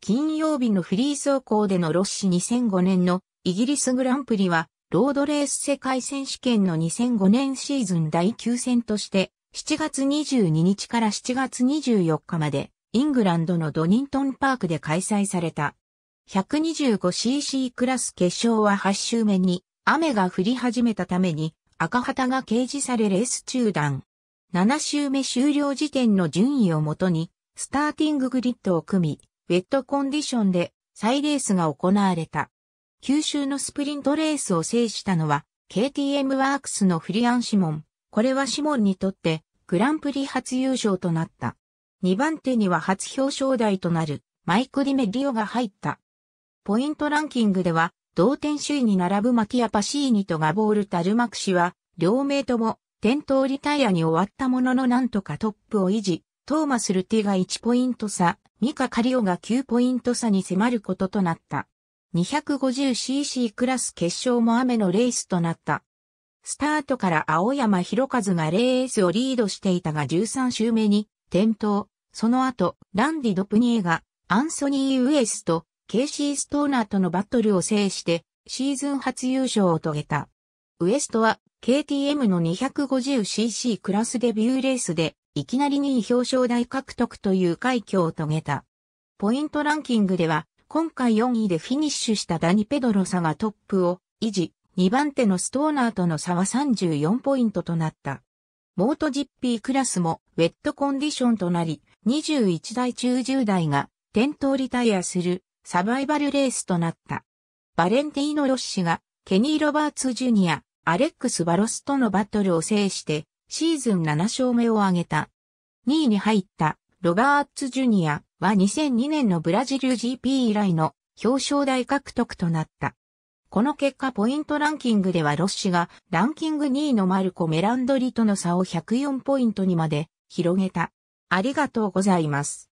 金曜日のフリー走行でのロッシ2005年のイギリスグランプリは、ロードレース世界選手権の2005年シーズン第9戦として、7月22日から7月24日まで、イングランドのドニントンパークで開催された。125cc クラス決勝は8周目に雨が降り始めたために赤旗が掲示されレース中断。7周目終了時点の順位をもとにスターティンググリッドを組み、ウェットコンディションで再レースが行われた。九州のスプリントレースを制したのは、KTM ワークスのフリアン・シモン。これはシモンにとってグランプリ初優勝となった。2番手には初表彰台となるマイク・ディメディオが入った。ポイントランキングでは同点首位に並ぶマティア・パシーニとガボール・タルマク氏は両名とも転倒リタイアに終わったもののなんとかトップを維持トーマス・ルティが1ポイント差、ミカ・カリオが9ポイント差に迫ることとなった。250cc クラス決勝も雨のレースとなった。スタートから青山博和がレースをリードしていたが13周目に転倒。その後、ランディ・ドプニエがアンソニー・ウエスとケイシー・ストーナーとのバトルを制してシーズン初優勝を遂げた。ウエストは KTM の 250cc クラスデビューレースでいきなり2位表彰台獲得という快挙を遂げた。ポイントランキングでは、今回4位でフィニッシュしたダニ・ペドロサがトップを維持、2番手のストーナーとの差は34ポイントとなった。モートジッピークラスもウェットコンディションとなり、21台中10台が転倒リタイアするサバイバルレースとなった。バレンティーノ・ロッシがケニー・ロバーツ・ジュニア、アレックス・バロスとのバトルを制してシーズン7勝目を挙げた。2位に入ったロバーツ・ジュニアは2002年のブラジル GP 以来の表彰台獲得となった。この結果ポイントランキングではロッシがランキング2位のマルコ・メランドリとの差を104ポイントにまで広げた。ありがとうございます。